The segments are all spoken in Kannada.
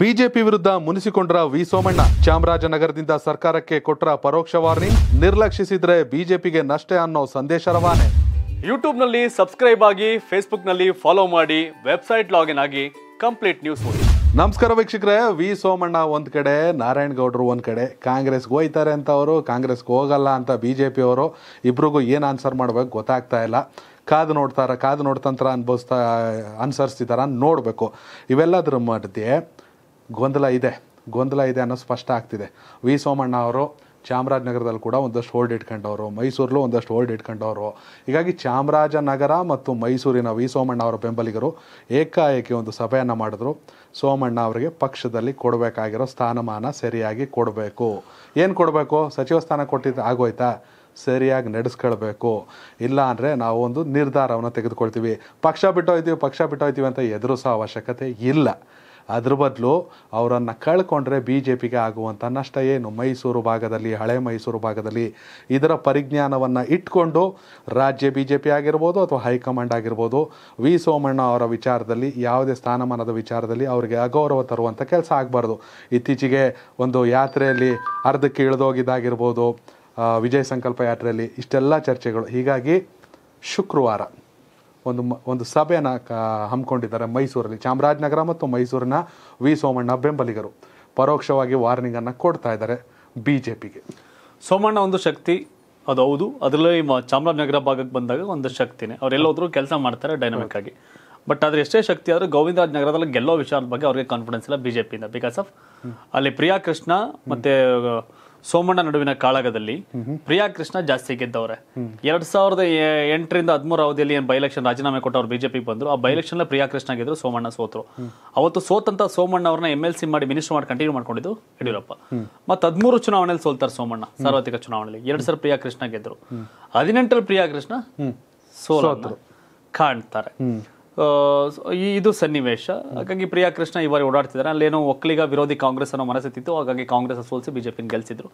ಬಿಜೆಪಿ ವಿರುದ್ಧ ಮುನಿಸಿಕೊಂಡ್ರ ವಿ ಸೋಮಣ್ಣ ಚಾಮರಾಜನಗರದಿಂದ ಸರ್ಕಾರಕ್ಕೆ ಕೊಟ್ರ ಪರೋಕ್ಷ ವಾರ್ನಿಂಗ್ ನಿರ್ಲಕ್ಷಿಸಿದ್ರೆ ಬಿಜೆಪಿಗೆ ನಷ್ಟೇ ಅನ್ನೋ ಸಂದೇಶ ರವಾನೆ ಯೂಟ್ಯೂಬ್ನಲ್ಲಿ ಸಬ್ಸ್ಕ್ರೈಬ್ ಆಗಿ ಫೇಸ್ಬುಕ್ನಲ್ಲಿ ಫಾಲೋ ಮಾಡಿ ವೆಬ್ಸೈಟ್ ಲಾಗಿನ್ ಆಗಿ ಕಂಪ್ಲೀಟ್ ನ್ಯೂಸ್ ನೋಡಿ ನಮಸ್ಕಾರ ವೀಕ್ಷಕರೇ ವಿ ಸೋಮಣ್ಣ ಒಂದ್ ಕಡೆ ನಾರಾಯಣ್ ಗೌಡ್ರು ಒಂದು ಕಡೆ ಕಾಂಗ್ರೆಸ್ಗೆ ಹೋಯ್ತಾರೆ ಅಂತ ಅವರು ಕಾಂಗ್ರೆಸ್ಗೆ ಹೋಗಲ್ಲ ಅಂತ ಬಿಜೆಪಿ ಅವರು ಇಬ್ರಿಗೂ ಏನು ಆನ್ಸರ್ ಮಾಡ್ಬೇಕು ಗೊತ್ತಾಗ್ತಾ ಇಲ್ಲ ಕಾದು ನೋಡ್ತಾರ ಕಾದು ನೋಡ್ತಂತ್ರ ಅನ್ಭವಿಸ್ತಾ ಅನ್ಸರ್ಸ್ತಿದಾರ ನೋಡಬೇಕು ಇವೆಲ್ಲದರ ಮಧ್ಯೆ ಗೊಂದಲ ಇದೆ ಗೊಂದಲ ಇದೆ ಅನ್ನೋ ಸ್ಪಷ್ಟ ಆಗ್ತಿದೆ ವಿ ಸೋಮಣ್ಣ ಅವರು ಚಾಮರಾಜನಗರದಲ್ಲಿ ಕೂಡ ಒಂದಷ್ಟು ಹೋಲ್ಡ್ ಇಟ್ಕೊಂಡವರು ಮೈಸೂರಲ್ಲೂ ಒಂದಷ್ಟು ಹೋಲ್ಡ್ ಇಟ್ಕೊಂಡವರು ಹೀಗಾಗಿ ಚಾಮರಾಜನಗರ ಮತ್ತು ಮೈಸೂರಿನ ವಿ ಸೋಮಣ್ಣ ಅವರ ಬೆಂಬಲಿಗರು ಏಕಾಏಕಿ ಒಂದು ಸಭೆಯನ್ನು ಮಾಡಿದ್ರು ಸೋಮಣ್ಣ ಅವರಿಗೆ ಪಕ್ಷದಲ್ಲಿ ಕೊಡಬೇಕಾಗಿರೋ ಸ್ಥಾನಮಾನ ಸರಿಯಾಗಿ ಕೊಡಬೇಕು ಏನು ಕೊಡಬೇಕು ಸಚಿವ ಸ್ಥಾನ ಕೊಟ್ಟಿದ್ದು ಆಗೋಯ್ತಾ ಸರಿಯಾಗಿ ನಡೆಸ್ಕೊಳ್ಬೇಕು ಇಲ್ಲ ಅಂದರೆ ನಾವು ಒಂದು ನಿರ್ಧಾರವನ್ನು ತೆಗೆದುಕೊಳ್ತೀವಿ ಪಕ್ಷ ಬಿಟ್ಟೋಯ್ತೀವಿ ಪಕ್ಷ ಬಿಟ್ಟೋಯ್ತೀವಿ ಅಂತ ಎದುರಿಸೋ ಅವಶ್ಯಕತೆ ಇಲ್ಲ ಅದ್ರ ಬದಲು ಅವರನ್ನು ಕಳ್ಕೊಂಡ್ರೆ ಬಿ ಜೆ ಪಿಗೆ ಆಗುವಂಥ ನಷ್ಟ ಏನು ಮೈಸೂರು ಭಾಗದಲ್ಲಿ ಹಳೆ ಮೈಸೂರು ಭಾಗದಲ್ಲಿ ಇದರ ಪರಿಜ್ಞಾನವನ್ನು ಇಟ್ಕೊಂಡು ರಾಜ್ಯ ಬಿ ಜೆ ಪಿ ಆಗಿರ್ಬೋದು ಅಥವಾ ಹೈಕಮಾಂಡ್ ಆಗಿರ್ಬೋದು ವಿ ಸೋಮಣ್ಣ ಅವರ ವಿಚಾರದಲ್ಲಿ ಯಾವುದೇ ಸ್ಥಾನಮಾನದ ವಿಚಾರದಲ್ಲಿ ಅವರಿಗೆ ಅಗೌರವ ತರುವಂಥ ಕೆಲಸ ಆಗಬಾರ್ದು ಇತ್ತೀಚೆಗೆ ಒಂದು ಯಾತ್ರೆಯಲ್ಲಿ ಅರ್ಧಕ್ಕೆ ಇಳಿದೋಗಿದ್ದಾಗಿರ್ಬೋದು ವಿಜಯ ಸಂಕಲ್ಪ ಯಾತ್ರೆಯಲ್ಲಿ ಇಷ್ಟೆಲ್ಲ ಚರ್ಚೆಗಳು ಹೀಗಾಗಿ ಶುಕ್ರವಾರ ಒಂದು ಒಂದು ಸಭೆಯನ್ನು ಹಮ್ಮಿಕೊಂಡಿದ್ದಾರೆ ಮೈಸೂರಲ್ಲಿ ಚಾಮರಾಜನಗರ ಮತ್ತು ಮೈಸೂರಿನ ವಿ ಸೋಮಣ್ಣ ಬೆಂಬಲಿಗರು ಪರೋಕ್ಷವಾಗಿ ವಾರ್ನಿಂಗನ್ನು ಕೊಡ್ತಾ ಇದ್ದಾರೆ ಬಿ ಜೆ ಪಿಗೆ ಸೋಮಣ್ಣ ಒಂದು ಶಕ್ತಿ ಅದು ಹೌದು ಅದರಲ್ಲಿ ಚಾಮರಾಜನಗರ ಭಾಗಕ್ಕೆ ಬಂದಾಗ ಒಂದು ಶಕ್ತಿನೇ ಅವರೆಲ್ಲೋದ್ರು ಕೆಲಸ ಮಾಡ್ತಾರೆ ಡೈನಮಿಕ್ ಆಗಿ ಬಟ್ ಆದರೆ ಎಷ್ಟೇ ಶಕ್ತಿ ಆದರೂ ಗೋವಿಂದರಾಜ್ ನಗರದಲ್ಲಿ ಗೆಲ್ಲೋ ವಿಷಯದ ಬಗ್ಗೆ ಅವ್ರಿಗೆ ಕಾನ್ಫಿಡೆನ್ಸ್ ಇಲ್ಲ ಬಿಜೆಪಿಯಿಂದ ಬಿಕಾಸ್ ಆಫ್ ಅಲ್ಲಿ ಪ್ರಿಯಾ ಕೃಷ್ಣ ಮತ್ತು ಸೋಮಣ್ಣ ನಡುವಿನ ಕಾಳಗದಲ್ಲಿ ಪ್ರಿಯಾ ಕೃಷ್ಣ ಜಾಸ್ತಿ ಗೆದ್ದವ್ರೆ ಎರಡ್ ಸಾವಿರದ ಎಂಟರಿಂದ ಹದಿಮೂರ ಅವಧಿಯಲ್ಲಿ ಏನ್ ಬೈ ಎಲೆಕ್ಷನ್ ರಾಜೀನಾಮೆ ಕೊಟ್ಟವ್ರು ಬಿಜೆಪಿ ಬಂದ್ರು ಆ ಬೈ ಎಲೆಕ್ಷನ್ ಪ್ರಿಯಾ ಕೃಷ್ಣ ಗೆದ್ರು ಸೋಮಣ್ಣ ಸೋತರು ಅವತ್ತು ಸೋತಂತ ಸೋಮಣ್ಣ ಅವ್ರನ್ನ ಎಂ ಎಲ್ ಸಿ ಮಾಡಿ ಮಿನಿಸ್ಟರ್ ಮಾಡಿ ಕಂಟಿನ್ಯೂ ಮಾಡ್ಕೊಂಡಿದ್ದು ಯಡಿಯೂರಪ್ಪ ಮತ್ತೆ ಹದಿಮೂರು ಚುನಾವಣೆಯಲ್ಲಿ ಸೋಲ್ತಾರೆ ಸೋಮಣ್ಣ ಸಾರ್ವತ್ರಿಕ ಚುನಾವಣೆಯಲ್ಲಿ ಎರಡ್ ಸಾವಿರ ಪ್ರಿಯಾ ಕೃಷ್ಣ ಗೆದ್ರು ಹದಿನೆಂಟರಲ್ಲಿ ಪ್ರಿಯಾ ಕೃಷ್ಣ ಸೋಲೋತರು ಕಾಣ್ತಾರೆ ಇದು ಸನ್ನಿವೇಶ ಹಾಗಾಗಿ ಪ್ರಿಯಾ ಕೃಷ್ಣ ಈ ಬಾರಿ ಓಡಾಡ್ತಿದ್ದಾರೆ ಅಲ್ಲೇನೋ ಒಕ್ಕಲಿಗ ವಿರೋಧಿ ಕಾಂಗ್ರೆಸ್ ಅನ್ನೋ ಮನಸ್ಸಿತ್ತು ಹಾಗಾಗಿ ಕಾಂಗ್ರೆಸ್ ಸೋಲಿಸಿ ಬಿಜೆಪಿ ಗೆಲ್ಸಿದ್ರು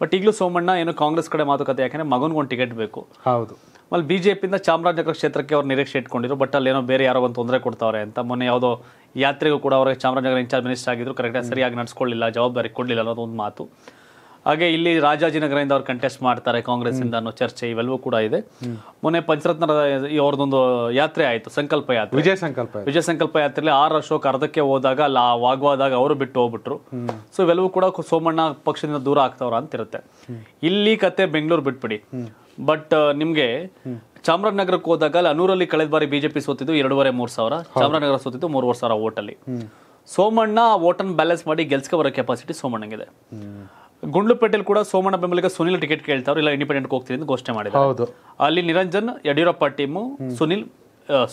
ಬಟ್ ಈಗಲೂ ಸೋಮಣ್ಣ ಏನು ಕಾಂಗ್ರೆಸ್ ಕಡೆ ಮಾತುಕತೆ ಯಾಕಂದ್ರೆ ಒಂದು ಟಿಕೆಟ್ ಬೇಕು ಹೌದು ಅಲ್ಲಿ ಬಿಜೆಪಿಯಿಂದ ಚಾಮರಾಜನಗರ ಕ್ಷೇತ್ರಕ್ಕೆ ಅವ್ರು ನಿರೀಕ್ಷೆ ಇಟ್ಕೊಂಡಿದ್ರು ಬಟ್ ಅಲ್ಲೇನೋ ಬೇರೆ ಯಾರೋ ಒಂದು ತೊಂದರೆ ಕೊಡ್ತಾವ್ರೆ ಅಂತ ಮೊನ್ನೆ ಯಾವುದೋ ಯಾತ್ರೆಗೂ ಕೂಡ ಅವ್ರಿಗೆ ಚಾಮರಾಜನಗರ ಇನ್ಚಾರ್ಜ್ ಮಿನಿಸ್ಟರ್ ಆಗಿದ್ರು ಕರೆಕ್ಟಾಗಿ ಸರಿಯಾಗಿ ನಡೆಸ್ಕೊಳ್ಳಿಲ್ಲ ಜವಾಬ್ದಾರಿ ಕೊಡಲಿಲ್ಲ ಅನ್ನೋದು ಒಂದು ಮಾತು ಹಾಗೆ ಇಲ್ಲಿ ರಾಜಾಜಿನಗರದಿಂದ ಅವ್ರು ಕಂಟೆಸ್ಟ್ ಮಾಡ್ತಾರೆ ಕಾಂಗ್ರೆಸ್ ಇಂದ ಅನ್ನೋ ಚರ್ಚೆ ಇವೆಲ್ಲವೂ ಕೂಡ ಇದೆ ಮೊನ್ನೆ ಪಂಚರತ್ನ ಅವ್ರದ್ದೊಂದು ಯಾತ್ರೆ ಆಯಿತು ಸಂಕಲ್ಪ ಯಾತ್ರೆ ವಿಜಯ ಸಂಕಲ್ಪ ವಿಜಯ ಸಂಕಲ್ಪ ಯಾತ್ರೆಯಲ್ಲಿ ಆರ್ ಅಶೋಕ್ ಅರ್ಧಕ್ಕೆ ಹೋದಾಗ ಲಾ ವಾಗ್ವಾದಾಗ ಅವರು ಬಿಟ್ಟು ಹೋಗ್ಬಿಟ್ರು ಸೊ ಇವೆಲ್ಲವೂ ಕೂಡ ಸೋಮಣ್ಣ ಪಕ್ಷದಿಂದ ದೂರ ಆಗ್ತಾವ್ರ ಇರುತ್ತೆ ಇಲ್ಲಿ ಕತೆ ಬೆಂಗಳೂರು ಬಿಟ್ಬಿಡಿ ಬಟ್ ನಿಮ್ಗೆ ಚಾಮರಾಜನಗರಕ್ಕೆ ಹೋದಾಗ ಅಲ್ಲಿ ಅನೂರಲ್ಲಿ ಕಳೆದ ಬಾರಿ ಬಿಜೆಪಿ ಸೋತಿದ್ದು ಎರಡೂವರೆ ಮೂರ್ ಸಾವಿರ ಚಾಮರಾಜನಗರ ಸೋತಿದ್ದು ಮೂರುವರೆ ಸಾವಿರ ಓಟಲ್ಲಿ ಸೋಮಣ್ಣ ವೋಟನ್ ಬ್ಯಾಲೆನ್ಸ್ ಮಾಡಿ ಗೆಲ್ಸ್ಕೊ ಬರೋ ಕೆಪಾಸಿಟಿ ಸೋಮಣ್ಣಂಗಿದೆ ಗುಂಡ್ಲುಪೇಟೆಯಲ್ಲಿ ಕೂಡ ಸೋಮಣ್ಣ ಬೆಂಬಲಿಗ ಸುನಿಲ್ ಟಿಕೆಟ್ ಕೇಳ್ತಾರೆ ಇಲ್ಲ ಇಂಡಿಪೆಂಡೆಂಟ್ ಹೋಗ್ತೀನಿ ಅಂತ ಘೋಷಣೆ ಮಾಡಿದ್ರು ಹೌದು ಅಲ್ಲಿ ನಿರಂಜನ್ ಯಡಿಯೂರಪ್ಪ ಟೀಮು ಸುನಿಲ್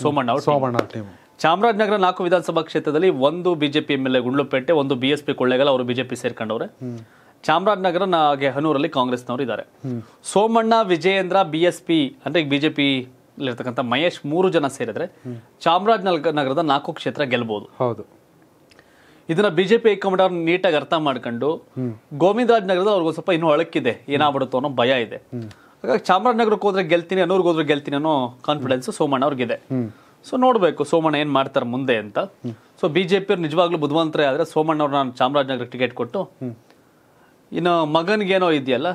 ಸೋಮಣ್ಣ ಅವ್ರ ಸೋಮಣ್ಣ ಟೀಮ್ ಚಾಮರಾಜನಗರ ನಾಲ್ಕು ವಿಧಾನಸಭಾ ಕ್ಷೇತ್ರದಲ್ಲಿ ಒಂದು BJP M L A Gundlupet ಒಂದು ಬಿಎಸ್ಪಿ ಎಸ್ ಪಿ ಕೊಳ್ಳೇಗಾಲ ಅವರು ಬಿಜೆಪಿ ಸೇರ್ಕೊಂಡವ್ರೆ ಚಾಮರಾಜನಗರ ನಾಗೆ ಹನೂರಲ್ಲಿ ಕಾಂಗ್ರೆಸ್ನವರು ಇದ್ದಾರೆ Somanna Vijayendra B S P ಅಂದ್ರೆ ಈಗ ಬಿಜೆಪಿ ಇರ್ತಕ್ಕಂಥ ಮಹೇಶ್ ಮೂರು ಜನ ಸೇರಿದ್ರೆ ಚಾಮರಾಜನಗರದ ನಾಲ್ಕು ಕ್ಷೇತ್ರ ಗೆಲ್ಲಬಹುದು ಹೌದು ಇದನ್ನ ಬಿಜೆಪಿ ಹೈಕಮಾಂಡ್ ನೀಟಾಗಿ ಅರ್ಥ ಮಾಡ್ಕೊಂಡು ಗೋವಿಂದರಾಜ್ ನಗರದ ಅವ್ರಿಗೆ ಸ್ವಲ್ಪ ಇನ್ನೂ ಅಳಕ್ಕಿದೆ ಏನಾಗ್ಬಿಡುತ್ತೋ ಅನ್ನೋ ಭಯ ಇದೆ ಹಾಗಾಗಿ ಚಾಮರಾಜನಗರಕ್ಕೆ ಹೋದ್ರೆ ಗೆಲ್ತೀನಿ ಅನ್ನೋರ್ಗೆ ಹೋದ್ರೆ ಗೆಲ್ತೀನಿ ಅನ್ನೋ ಕಾನ್ಫಿಡೆನ್ಸ್ ಸೋಮಣ್ಣ ಅವ್ರಿಗಿದೆ ಸೊ ನೋಡ್ಬೇಕು ಸೋಮಣ್ಣ ಏನ್ ಮಾಡ್ತಾರೆ ಮುಂದೆ ಅಂತ ಸೊ ಬಿಜೆಪಿ ಅವ್ರು ನಿಜವಾಗ್ಲೂ ಬುದ್ಧಿವಂತರೇ ಆದ್ರೆ ಸೋಮಣ್ಣ ಅವ್ರು ನಾನು ಚಾಮರಾಜನಗರ ಟಿಕೆಟ್ ಕೊಟ್ಟು ಇನ್ನು ಮಗನಿಗೇನೋ ಇದೆಯಲ್ಲ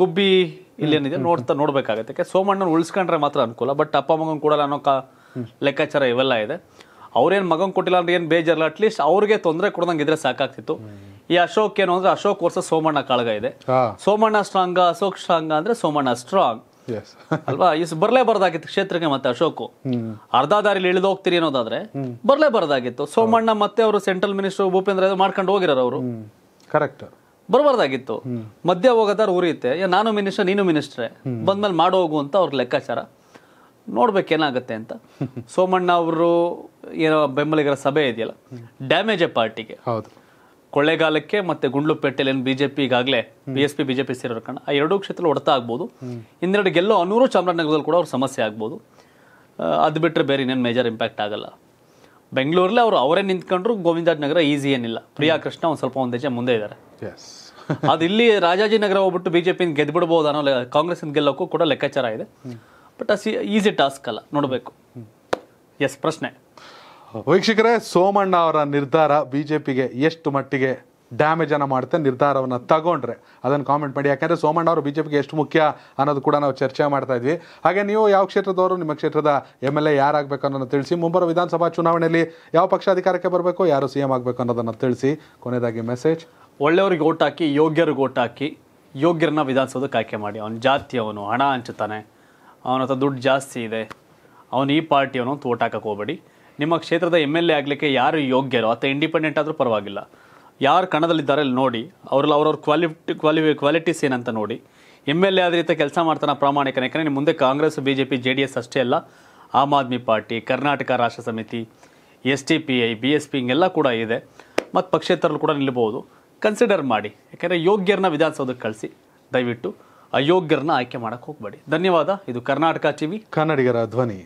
ಗುಬ್ಬಿ ಇಲ್ಲೇನಿದೆ ನೋಡ್ತಾ ನೋಡ್ಬೇಕಾಗತ್ತೆ ಸೋಮಣ್ಣನ ಉಳಿಸ್ಕೊಂಡ್ರೆ ಮಾತ್ರ ಅನುಕೂಲ ಬಟ್ ಅಪ್ಪ ಮಗನ ಕೊಡಲ್ಲ ಅನ್ನೋ ಲೆಕ್ಕಾಚಾರ ಇವೆಲ್ಲ ಇದೆ ಅವ್ರೇನು ಮಗನ್ ಕೊಟ್ಟಿಲ್ಲ ಅಂದ್ರೆ ಏನು ಬೇಜಾರಲ್ಲ ಅಟ್ಲೀಸ್ಟ್ ಅವ್ರಿಗೆ ತೊಂದರೆ ಇದ್ರೆ ಸಾಕಾಗ್ತಿತ್ತು ಈ ಅಶೋಕ್ ಏನು ಅಂದ್ರೆ ಅಶೋಕ್ ವರ್ಷ ಸೋಮಣ್ಣ ಕಾಳಗ ಇದೆ ಸೋಮಣ್ಣ ಸ್ಟ್ರಾಂಗ್ ಅಶೋಕ್ ಸ್ಟ್ರಾಂಗ್ ಅಂದ್ರೆ ಸೋಮಣ್ಣ ಸ್ಟ್ರಾಂಗ್ ಅಲ್ವಾ ಇಸ್ ಬರ್ಲೇ ಬರದಾಗಿತ್ತು ಕ್ಷೇತ್ರಕ್ಕೆ ಮತ್ತೆ ಅಶೋಕ್ ಅರ್ಧ ದಾರಿಲಿ ಇಳಿದು ಹೋಗ್ತೀರಿ ಅನ್ನೋದಾದ್ರೆ ಬರ್ಲೇ ಬರದಾಗಿತ್ತು ಸೋಮಣ್ಣ ಮತ್ತೆ ಅವರು ಸೆಂಟ್ರಲ್ ಮಿನಿಸ್ಟರ್ ಭೂಪೇಂದ್ರ ಮಾಡ್ಕೊಂಡು ಹೋಗಿರೋರು ಅವರು ಕರೆಕ್ಟ್ ಬರಬಾರ್ದಾಗಿತ್ತು ಮಧ್ಯ ಹೋಗೋದಾರ ಉರಿಯುತ್ತೆ ನಾನು ಮಿನಿಸ್ಟರ್ ನೀನು ಮಿನಿಸ್ಟ್ರೆ ಬಂದ್ಮೇಲೆ ಮಾಡೋಗು ಅಂತ ಅವ್ರ ಲೆಕ್ಕಾಚಾರ ನೋಡ್ಬೇಕು ಅಂತ ಸೋಮಣ್ಣ ಅವರು ಏನೋ ಬೆಂಬಲಿಗರ ಸಭೆ ಇದೆಯಲ್ಲ ಡ್ಯಾಮೇಜ್ ಪಾರ್ಟಿಗೆ ಹೌದು ಕೊಳ್ಳೆಗಾಲಕ್ಕೆ ಮತ್ತೆ ಗುಂಡ್ಲುಪೇಟೇಲಿ ಏನು ಬಿಜೆಪಿ ಈಗಾಗಲೇ ಬಿ ಎಸ್ ಪಿ ಬಿಜೆಪಿ ಸೇರೋ ಕಣ ಆ ಎರಡೂ ಕ್ಷೇತ್ರ ಹೊಡೆತ ಆಗ್ಬೋದು ಇನ್ನೆರಡು ಗೆಲ್ಲೋ ಅನೂರು ಚಾಮರಾಜನಗರದಲ್ಲಿ ಕೂಡ ಅವ್ರ ಸಮಸ್ಯೆ ಆಗ್ಬೋದು ಅದು ಬಿಟ್ಟರೆ ಬೇರೆ ಇನ್ನೇನು ಮೇಜರ್ ಇಂಪ್ಯಾಕ್ಟ್ ಆಗಲ್ಲ ಬೆಂಗಳೂರಲ್ಲಿ ಅವರು ಅವರೇ ನಿಂತ್ಕೊಂಡ್ರು ನಗರ ಈಸಿ ಏನಿಲ್ಲ ಪ್ರಿಯಾ ಕೃಷ್ಣ ಒಂದು ಸ್ವಲ್ಪ ಒಂದು ಹೆಜ್ಜೆ ಮುಂದೆ ಇದ್ದಾರೆ ಅದು ಇಲ್ಲಿ ರಾಜಾಜಿನಗರ ಹೋಗ್ಬಿಟ್ಟು ಬಿಜೆಪಿನ ಗೆದ್ಬಿಡ್ಬೋದು ಅನ್ನೋ ಕಾಂಗ್ರೆಸ್ ಗೆಲ್ಲೋಕ್ಕೂ ಕೂಡ ಲೆಕ್ಕಾಚಾರ ಇದೆ ಬಟ್ ಅಸಿ ಈಸಿ ಟಾಸ್ಕ್ ಅಲ್ಲ ನೋಡಬೇಕು ಎಸ್ ಪ್ರಶ್ನೆ ವೀಕ್ಷಕರೇ ಸೋಮಣ್ಣ ಅವರ ನಿರ್ಧಾರ ಬಿ ಜೆ ಪಿಗೆ ಎಷ್ಟು ಮಟ್ಟಿಗೆ ಡ್ಯಾಮೇಜನ್ನು ಮಾಡುತ್ತೆ ನಿರ್ಧಾರವನ್ನು ತಗೊಂಡ್ರೆ ಅದನ್ನು ಕಾಮೆಂಟ್ ಮಾಡಿ ಯಾಕೆಂದ್ರೆ ಸೋಮಣ್ಣ ಅವರು ಬಿ ಜೆ ಪಿಗೆ ಎಷ್ಟು ಮುಖ್ಯ ಅನ್ನೋದು ಕೂಡ ನಾವು ಚರ್ಚೆ ಮಾಡ್ತಾ ಇದ್ವಿ ಹಾಗೆ ನೀವು ಯಾವ ಕ್ಷೇತ್ರದವರು ನಿಮ್ಮ ಕ್ಷೇತ್ರದ ಎಮ್ ಎಲ್ ಎ ಯಾರಾಗಬೇಕು ಅನ್ನೋದನ್ನು ತಿಳಿಸಿ ಮುಂಬರುವ ವಿಧಾನಸಭಾ ಚುನಾವಣೆಯಲ್ಲಿ ಯಾವ ಪಕ್ಷ ಅಧಿಕಾರಕ್ಕೆ ಬರಬೇಕು ಯಾರು ಸಿ ಎಂ ಆಗಬೇಕು ಅನ್ನೋದನ್ನು ತಿಳಿಸಿ ಕೊನೆಯದಾಗಿ ಮೆಸೇಜ್ ಒಳ್ಳೆಯವ್ರಿಗೆ ಓಟ್ ಹಾಕಿ ಯೋಗ್ಯರಿಗೆ ಓಟ್ ಹಾಕಿ ಯೋಗ್ಯರನ್ನ ವಿಧಾನಸೌಧಕ್ಕೆ ಆಯ್ಕೆ ಮಾಡಿ ಅವನ ಜಾತಿ ಅವನು ಹಣ ಹಂಚುತ್ತಾನೆ ಅವನ ಹತ್ರ ದುಡ್ಡು ಜಾಸ್ತಿ ಇದೆ ಅವನು ಈ ಪಾರ್ಟಿಯವನು ಅಂತ ಓಟ್ ಹಾಕಕ್ಕೆ ಹೋಗಬೇಡಿ ನಿಮ್ಮ ಕ್ಷೇತ್ರದ ಎಮ್ ಎಲ್ ಎ ಆಗಲಿಕ್ಕೆ ಯಾರು ಯೋಗ್ಯರೋ ಅಥವಾ ಇಂಡಿಪೆಂಡೆಂಟ್ ಆದರೂ ಪರವಾಗಿಲ್ಲ ಯಾರು ಕಣದಲ್ಲಿದ್ದಾರೆ ಅಲ್ಲಿ ನೋಡಿ ಅವ್ರಲ್ಲಿ ಅವ್ರವ್ರ ಕ್ವಾಲಿಟಿ ಕ್ವಾಲಿ ಕ್ವಾಲಿಟೀಸ್ ಏನಂತ ನೋಡಿ ಎಮ್ ಎಲ್ ಎ ಆದ ರೀತಿ ಕೆಲಸ ಮಾಡ್ತಾನೆ ಪ್ರಾಮಾಣಿಕ ಯಾಕಂದರೆ ನಿಮ್ಮ ಮುಂದೆ Congress B J P J D S ಅಷ್ಟೇ ಅಲ್ಲ Aam Aadmi party Karnataka Rashtra Samiti S T P I B S P ಹಿಂಗೆಲ್ಲ ಕೂಡ ಇದೆ ಮತ್ತು ಪಕ್ಷೇತರಲ್ಲಿ ಕೂಡ ನಿಲ್ಲಬಹುದು ಕನ್ಸಿಡರ್ ಮಾಡಿ ಯಾಕೆಂದರೆ ಯೋಗ್ಯರನ್ನ ವಿಧಾನಸೌಧಕ್ಕೆ ಕಳಿಸಿ ದಯವಿಟ್ಟು ಅಯೋಗ್ಯರನ್ನ ಆಯ್ಕೆ ಮಾಡೋಕ್ಕೆ ಹೋಗಬೇಡಿ ಧನ್ಯವಾದ ಇದು ಕರ್ನಾಟಕ ಟಿವಿ ಕನ್ನಡಿಗರ ಧ್ವನಿ